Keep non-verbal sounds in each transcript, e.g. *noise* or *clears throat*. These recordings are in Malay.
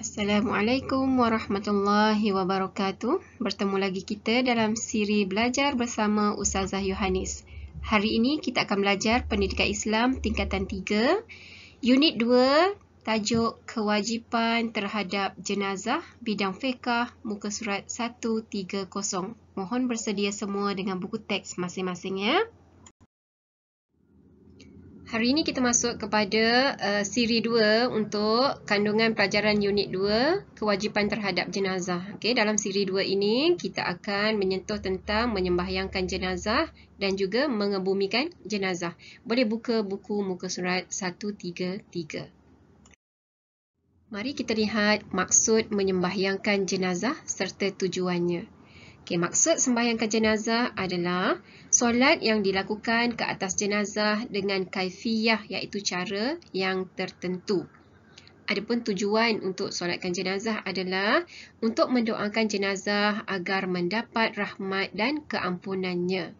Assalamualaikum warahmatullahi wabarakatuh. Bertemu lagi kita dalam siri belajar bersama Ustazah Yohanis. Hari ini kita akan belajar Pendidikan Islam tingkatan 3 Unit 2, tajuk kewajipan terhadap jenazah bidang Fekah, muka surat 130. Mohon bersedia semua dengan buku teks masing-masing ya. Hari ini kita masuk kepada uh, siri 2 untuk kandungan pelajaran unit 2 kewajipan terhadap jenazah. Okey, dalam siri 2 ini kita akan menyentuh tentang menyembahyangkan jenazah dan juga mengebumikan jenazah. Boleh buka buku muka surat 133. Mari kita lihat maksud menyembahyangkan jenazah serta tujuannya. Okay, maksud sembahyangkan jenazah adalah solat yang dilakukan ke atas jenazah dengan kaifiyah iaitu cara yang tertentu. Adapun tujuan untuk solatkan jenazah adalah untuk mendoakan jenazah agar mendapat rahmat dan keampunannya.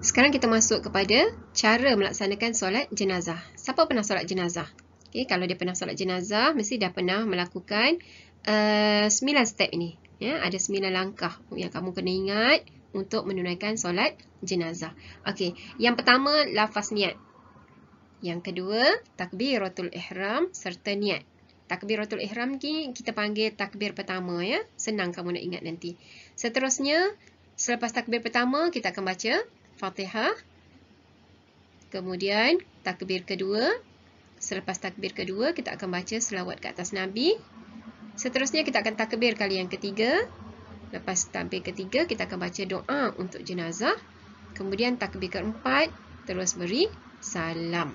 Sekarang kita masuk kepada cara melaksanakan solat jenazah. Siapa pernah solat jenazah? Okay, kalau dia pernah solat jenazah, mesti dah pernah melakukan 9 eh, step ni. Ya, ada 9 langkah yang kamu kena ingat untuk menunaikan solat jenazah. Okey, yang pertama lafaz niat. Yang kedua, takbiratul ihram serta niat. Takbiratul ihram ni kita panggil takbir pertama ya. Senang kamu nak ingat nanti. Seterusnya, selepas takbir pertama kita akan baca Fatihah. Kemudian takbir kedua, selepas takbir kedua kita akan baca selawat ke atas Nabi Seterusnya kita akan takbir kali yang ketiga. Lepas takbir ketiga kita akan baca doa untuk jenazah. Kemudian takbir keempat terus beri salam.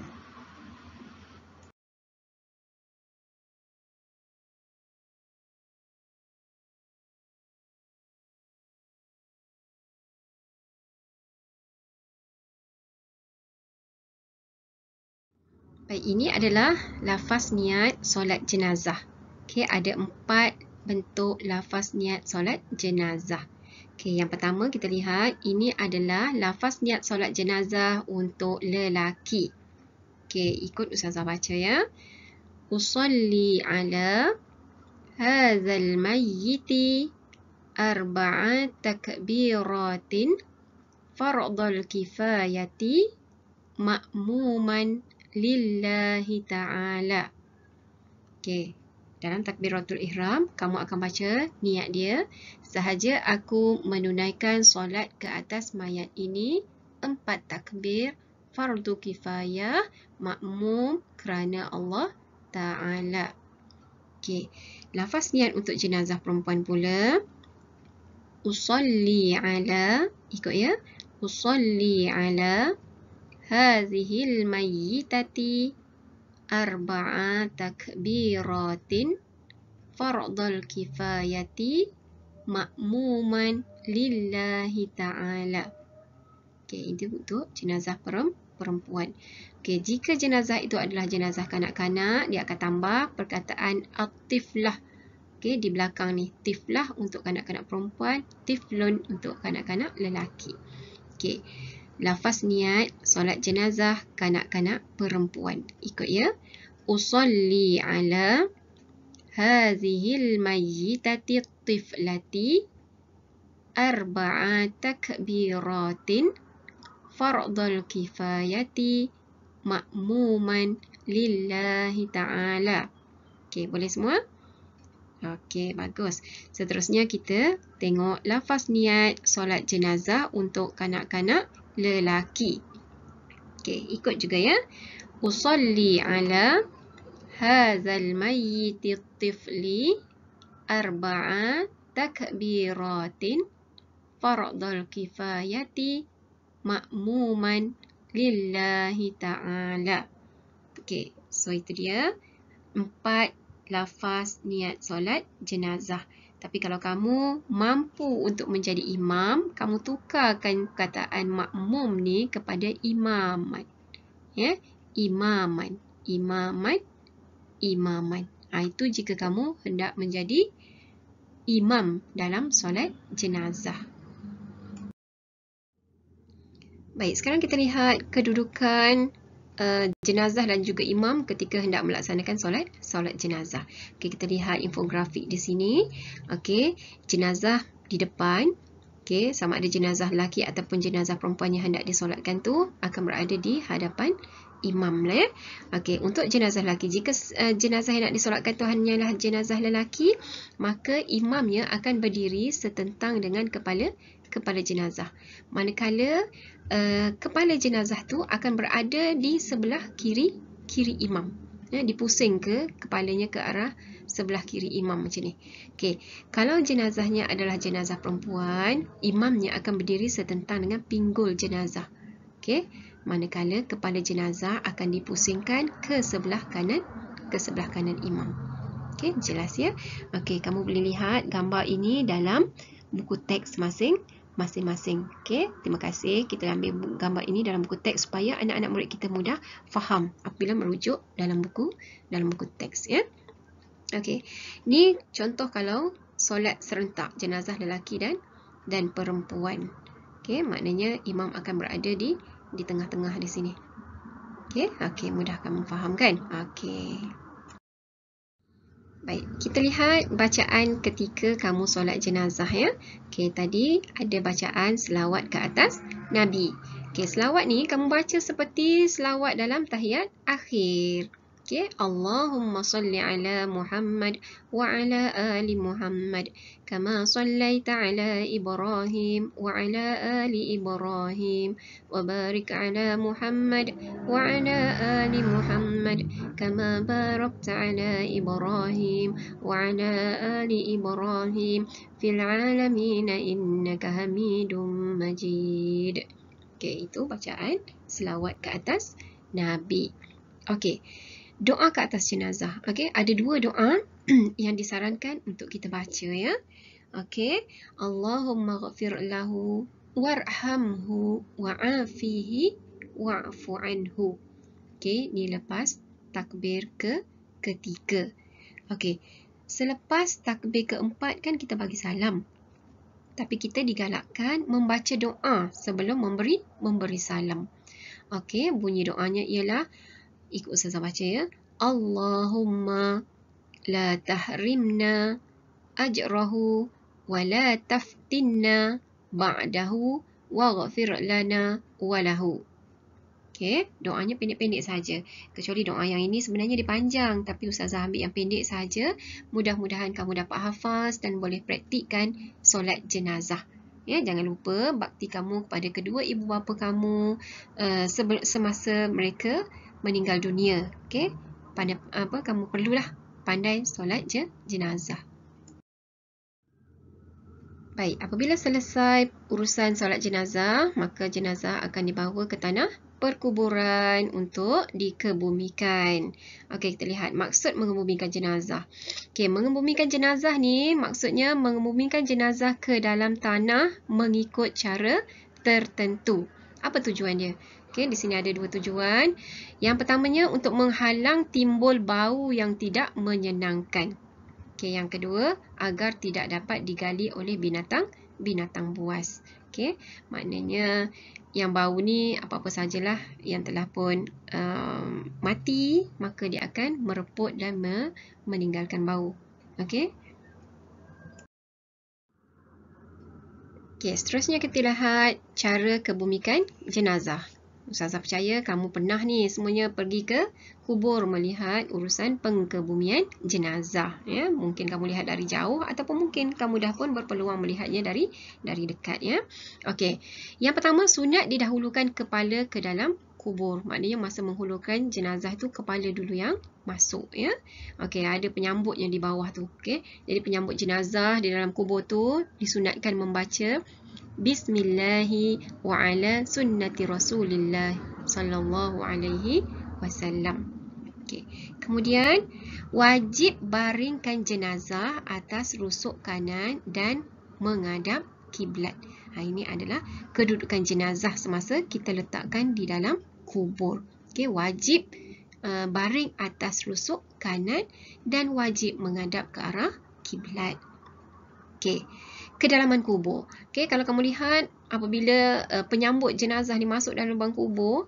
Baik, ini adalah lafaz niat solat jenazah. Okey, ada empat bentuk lafaz niat solat jenazah. Okey, yang pertama kita lihat ini adalah lafaz niat solat jenazah untuk lelaki. Okey, ikut ustazah baca ya. Usalli ala hadzal mayyiti arba'at takbiratin fardhal kifayati ma'muman lillahi ta'ala. Okey dalam takbiratul ihram, kamu akan baca niat dia. Sahaja aku menunaikan solat ke atas mayat ini, empat takbir, fardu kifayah, makmum kerana Allah Ta'ala. Okey, lafaz niat untuk jenazah perempuan pula. Usalli ala, ikut ya. Usalli ala hazihil mayyitati arba'a takbiratin fardal kifayati ma'muman lillahi ta'ala. Okey, itu untuk jenazah perempuan. Okey, jika jenazah itu adalah jenazah kanak-kanak, dia akan tambah perkataan 'atiflah. tiflah Okey, di belakang ni, tiflah untuk kanak-kanak perempuan, tiflun untuk kanak-kanak lelaki. Okey, lafaz niat solat jenazah kanak-kanak perempuan. Ikut ya. Usalli ala hazihil mayyitati tiflati arba'a takbiratin fardul kifayati ma'muman lillahi ta'ala. Okey, boleh semua? Okey, bagus. Seterusnya kita tengok lafaz niat solat jenazah untuk kanak-kanak lelaki. Okey, ikut juga ya. Usalli ala hazal mayyiti tifli arba'a takbiratin faradul kifayati makmuman lillahi ta'ala. Okey, so itu dia. Empat lafaz niat solat jenazah. Tapi kalau kamu mampu untuk menjadi imam, kamu tukarkan kataan makmum ni kepada imaman. Ya, imaman, imaman, imaman. Ha, itu jika kamu hendak menjadi imam dalam solat jenazah. Baik, sekarang kita lihat kedudukan Eh, jenazah dan juga imam ketika hendak melaksanakan solat solat jenazah. Okey, kita lihat infografik di sini. Okey, jenazah di depan. Okey, sama ada jenazah lelaki ataupun jenazah perempuan yang hendak disolatkan tu akan berada di hadapan imam lah. Ya. Okey, untuk jenazah lelaki, jika uh, jenazah yang nak disolatkan tu hanyalah jenazah lelaki, maka imamnya akan berdiri setentang dengan kepala kepala jenazah. Manakala uh, kepala jenazah tu akan berada di sebelah kiri kiri imam. Ya, dipusing ke kepalanya ke arah sebelah kiri imam macam ni. Okey, kalau jenazahnya adalah jenazah perempuan, imamnya akan berdiri setentang dengan pinggul jenazah. Okey, manakala kepala jenazah akan dipusingkan ke sebelah kanan ke sebelah kanan imam. Okey, jelas ya? Okey, kamu boleh lihat gambar ini dalam buku teks masing-masing masing-masing. Okey, terima kasih. Kita ambil gambar ini dalam buku teks supaya anak-anak murid kita mudah faham apabila merujuk dalam buku dalam buku teks ya. Okey. Ni contoh kalau solat serentak jenazah lelaki dan dan perempuan. Okey, maknanya imam akan berada di di tengah-tengah di sini. Okey, okey mudahkan memfahamkan. Okey. Baik, kita lihat bacaan ketika kamu solat jenazah ya. Okey, tadi ada bacaan selawat ke atas Nabi. Okey, selawat ni kamu baca seperti selawat dalam tahiyat akhir. Okey, Allahumma salli ala Muhammad wa ala ali Muhammad kama sallaita ala Ibrahim wa ala ali Ibrahim wa barik ala Muhammad wa ala ali Muhammad kama barakta ala Ibrahim wa ala ali Ibrahim fil alamin innaka Hamidum Majid. Okey, itu bacaan selawat ke atas Nabi. Okey doa ke atas jenazah. Okey, ada dua doa *clears throat* yang disarankan untuk kita baca ya. Okey, Allahumma ghafir lahu warhamhu wa'afihi wa'fu anhu. Okey, ni lepas takbir ke ketiga. Okey, selepas takbir keempat kan kita bagi salam. Tapi kita digalakkan membaca doa sebelum memberi memberi salam. Okey, bunyi doanya ialah ikut Ustazah baca ya. Allahumma la tahrimna ajrahu wa la taftinna ba'dahu wa ghafir lana wa Okay, doanya pendek-pendek saja. Kecuali doa yang ini sebenarnya dipanjang tapi Ustazah ambil yang pendek saja. Mudah-mudahan kamu dapat hafaz dan boleh praktikkan solat jenazah. Ya, jangan lupa bakti kamu kepada kedua ibu bapa kamu uh, semasa mereka meninggal dunia. Okey. Pada apa kamu perlulah pandai solat je jenazah. Baik, apabila selesai urusan solat jenazah, maka jenazah akan dibawa ke tanah perkuburan untuk dikebumikan. Okey, kita lihat maksud mengebumikan jenazah. Okey, mengebumikan jenazah ni maksudnya mengebumikan jenazah ke dalam tanah mengikut cara tertentu apa tujuan dia? Okey, di sini ada dua tujuan. Yang pertamanya untuk menghalang timbul bau yang tidak menyenangkan. Okey, yang kedua agar tidak dapat digali oleh binatang binatang buas. Okey, maknanya yang bau ni apa-apa sajalah yang telah pun um, mati maka dia akan mereput dan me meninggalkan bau. Okey. Okey, seterusnya kita lihat cara kebumikan jenazah. Ustazah percaya kamu pernah ni semuanya pergi ke kubur melihat urusan pengkebumian jenazah. Ya, mungkin kamu lihat dari jauh ataupun mungkin kamu dah pun berpeluang melihatnya dari dari dekat. Ya. Okey, yang pertama sunat didahulukan kepala ke dalam kubur. Maknanya masa menghulurkan jenazah tu kepala dulu yang masuk ya. Okey, ada penyambut yang di bawah tu. Okey. Jadi penyambut jenazah di dalam kubur tu disunatkan membaca bismillahi wa ala sunnati rasulillah sallallahu alaihi wasallam. Okey. Kemudian wajib baringkan jenazah atas rusuk kanan dan menghadap kiblat. Ha, ini adalah kedudukan jenazah semasa kita letakkan di dalam kubur. okay, wajib uh, baring atas rusuk kanan dan wajib menghadap ke arah kiblat. Okay, Kedalaman kubur. Okay, kalau kamu lihat apabila uh, penyambut jenazah ni masuk dalam lubang kubur,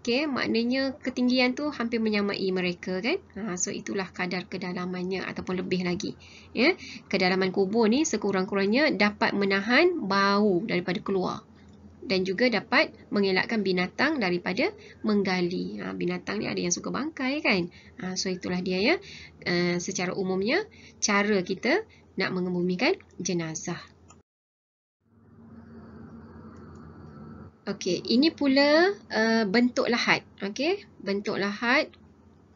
okay, maknanya ketinggian tu hampir menyamai mereka kan? Ha, so itulah kadar kedalamannya ataupun lebih lagi. Ya. Yeah. Kedalaman kubur ni sekurang-kurangnya dapat menahan bau daripada keluar dan juga dapat mengelakkan binatang daripada menggali. Ha, binatang ni ada yang suka bangkai kan. Ha, so itulah dia ya. Ha, secara umumnya cara kita nak mengembumikan jenazah. Okey, ini pula uh, bentuk lahat. Okey, bentuk lahat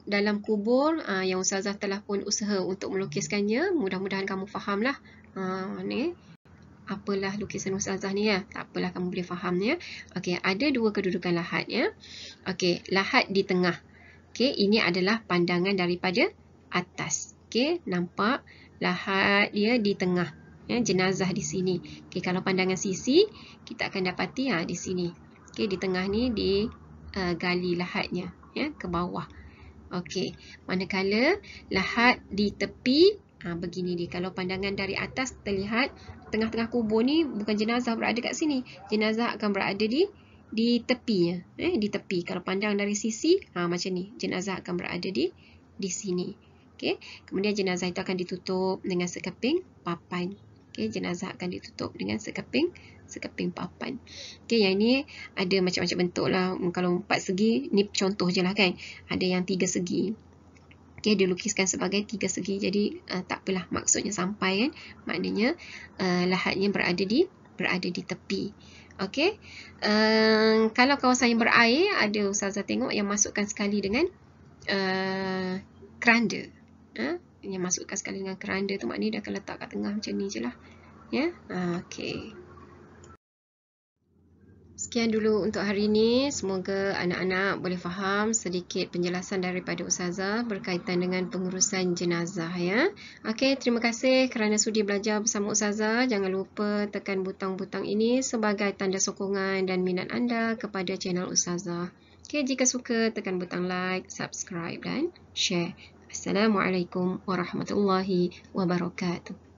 dalam kubur uh, yang Ustazah telah pun usaha untuk melukiskannya. Mudah-mudahan kamu fahamlah. Uh, ni apalah lukisan ustazah ni ya. Tak apalah kamu boleh faham ya. Okey, ada dua kedudukan lahat ya. Okey, lahat di tengah. Okey, ini adalah pandangan daripada atas. Okey, nampak lahat dia di tengah. Ya, jenazah di sini. Okey, kalau pandangan sisi, kita akan dapati ha, di sini. Okey, di tengah ni di uh, gali lahatnya ya, ke bawah. Okey, manakala lahat di tepi Ha, begini dia. Kalau pandangan dari atas terlihat tengah-tengah kubur ni bukan jenazah berada kat sini. Jenazah akan berada di di tepinya. Eh, di tepi. Kalau pandang dari sisi, ha, macam ni. Jenazah akan berada di di sini. Okay. Kemudian jenazah itu akan ditutup dengan sekeping papan. Okay. Jenazah akan ditutup dengan sekeping sekeping papan. Okay. Yang ini ada macam-macam bentuk lah. Kalau empat segi, ni contoh je lah kan. Ada yang tiga segi okay, lukiskan sebagai tiga segi. Jadi uh, tak apalah maksudnya sampai kan. Maknanya uh, lahatnya berada di berada di tepi. Okay, Um, eh, kalau kawasan yang berair ada usaha tengok yang masukkan sekali dengan uh, keranda. Uh, yang masukkan sekali dengan keranda tu maknanya dia akan letak kat tengah macam ni je lah. Ya. Yeah? Uh, Okey sekian dulu untuk hari ini. Semoga anak-anak boleh faham sedikit penjelasan daripada Ustazah berkaitan dengan pengurusan jenazah ya. Okay terima kasih kerana sudi belajar bersama Ustazah. Jangan lupa tekan butang-butang ini sebagai tanda sokongan dan minat anda kepada channel Ustazah. Okay jika suka tekan butang like, subscribe dan share. Assalamualaikum warahmatullahi wabarakatuh.